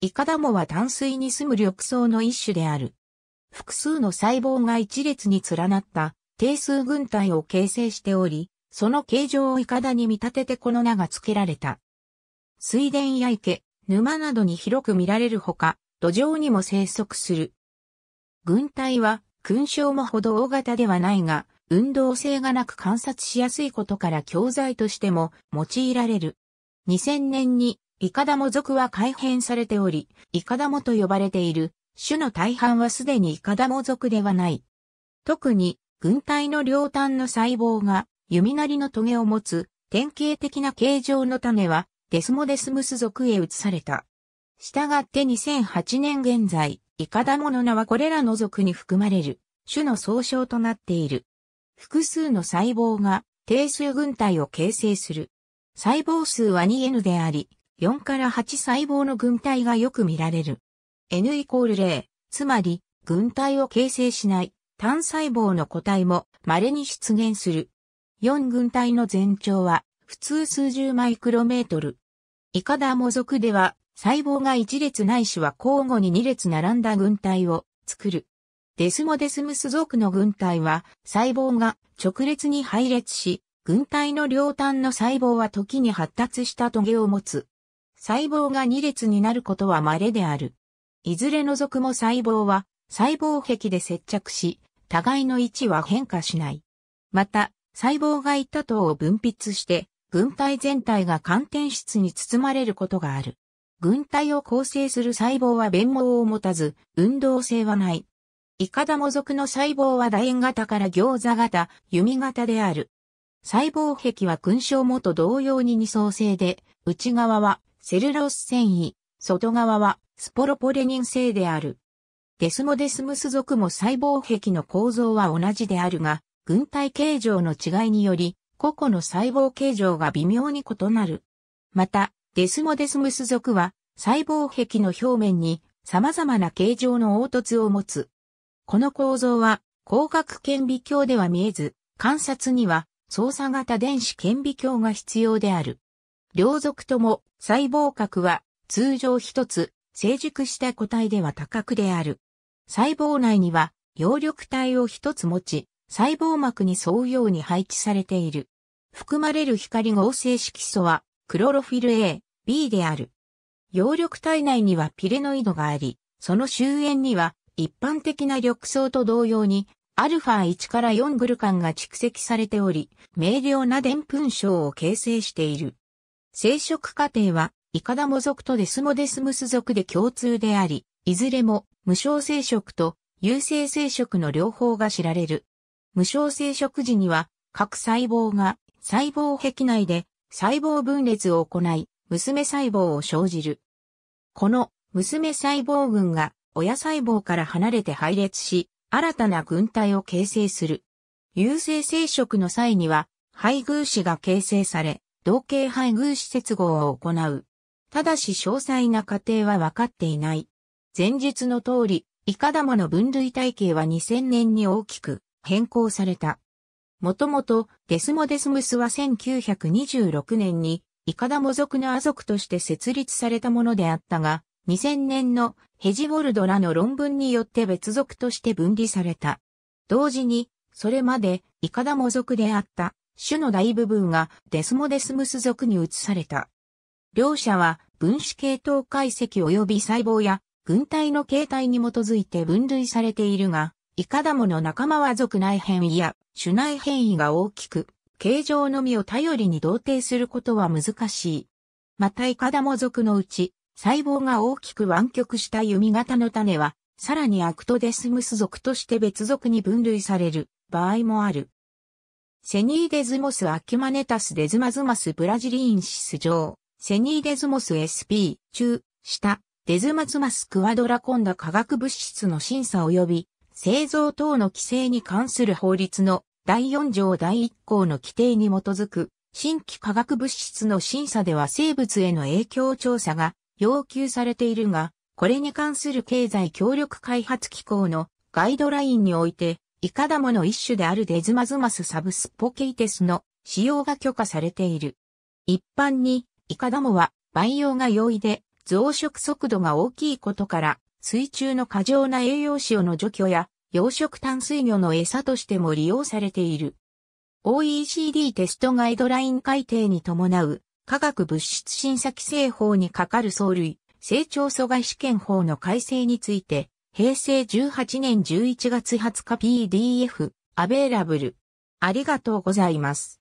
イカダモは淡水に住む緑藻の一種である。複数の細胞が一列に連なった定数群体を形成しており、その形状をイカダに見立ててこの名が付けられた。水田や池、沼などに広く見られるほか、土壌にも生息する。群体は勲章もほど大型ではないが、運動性がなく観察しやすいことから教材としても用いられる。2000年にイカダモ族は改変されており、イカダモと呼ばれている種の大半はすでにイカダモ族ではない。特に、軍隊の両端の細胞が弓なりの棘を持つ典型的な形状の種はデスモデスムス族へ移された。したがって2008年現在、イカダモの名はこれらの族に含まれる種の総称となっている。複数の細胞が定数軍隊を形成する。細胞数は 2N であり、4から8細胞の群体がよく見られる。N イコール0、つまり、群体を形成しない単細胞の個体も稀に出現する。4群体の全長は普通数十マイクロメートル。イカダモ属では細胞が1列ないしは交互に2列並んだ群体を作る。デスモデスムス属の群体は細胞が直列に配列し、群体の両端の細胞は時に発達したトゲを持つ。細胞が2列になることは稀である。いずれの属も細胞は細胞壁で接着し、互いの位置は変化しない。また、細胞が一多糖を分泌して、軍体全体が寒天質に包まれることがある。軍体を構成する細胞は弁毛を持たず、運動性はない。イカダモ属の細胞は楕円型から餃子型、弓型である。細胞壁は勲章もと同様に二層性で、内側はセルロース繊維、外側はスポロポレニン製である。デスモデスムス属も細胞壁の構造は同じであるが、軍隊形状の違いにより、個々の細胞形状が微妙に異なる。また、デスモデスムス属は、細胞壁の表面に様々な形状の凹凸を持つ。この構造は、光学顕微鏡では見えず、観察には、操作型電子顕微鏡が必要である。両属とも細胞核は通常一つ成熟した個体では多角である。細胞内には葉緑体を一つ持ち、細胞膜に沿うように配置されている。含まれる光合成色素はクロロフィル A、B である。葉緑体内にはピレノイドがあり、その周辺には一般的な緑藻と同様にアルファ1から4グルカンが蓄積されており、明瞭なぷん症を形成している。生殖過程は、イカダモ族とデスモデスムス族で共通であり、いずれも無償生殖と有性生殖の両方が知られる。無償生殖時には、各細胞が細胞壁内で細胞分裂を行い、娘細胞を生じる。この娘細胞群が親細胞から離れて配列し、新たな群体を形成する。有性生殖の際には、配偶子が形成され、同型配偶施設合を行う。ただし詳細な過程は分かっていない。前述の通り、イカダマの分類体系は2000年に大きく変更された。もともとデスモデスムスは1926年にイカダモ族のア族として設立されたものであったが、2000年のヘジウォルドらの論文によって別族として分離された。同時に、それまでイカダモ族であった種の大部分がデスモデスムス属に移された。両者は分子系統解析及び細胞や軍隊の形態に基づいて分類されているが、イカダモの仲間は属内変異や種内変異が大きく、形状のみを頼りに同定することは難しい。またイカダモ属のうち、細胞が大きく湾曲した弓型の種は、さらにアクトデスムス属として別属に分類される場合もある。セニーデズモス・アキマネタス・デズマズマス・ブラジリーンシス上、セニーデズモス SP、中、下、デズマズマス・クワドラコンダ化学物質の審査及び、製造等の規制に関する法律の第4条第1項の規定に基づく、新規化学物質の審査では生物への影響調査が要求されているが、これに関する経済協力開発機構のガイドラインにおいて、イカダモの一種であるデズマズマスサブスポケイテスの使用が許可されている。一般に、イカダモは培養が容易で増殖速度が大きいことから、水中の過剰な栄養塩の除去や養殖淡水魚の餌としても利用されている。OECD テストガイドライン改定に伴う化学物質審査規制法に係る藻類、成長阻害試験法の改正について、平成18年11月20日 PDF、アベイラブル。ありがとうございます。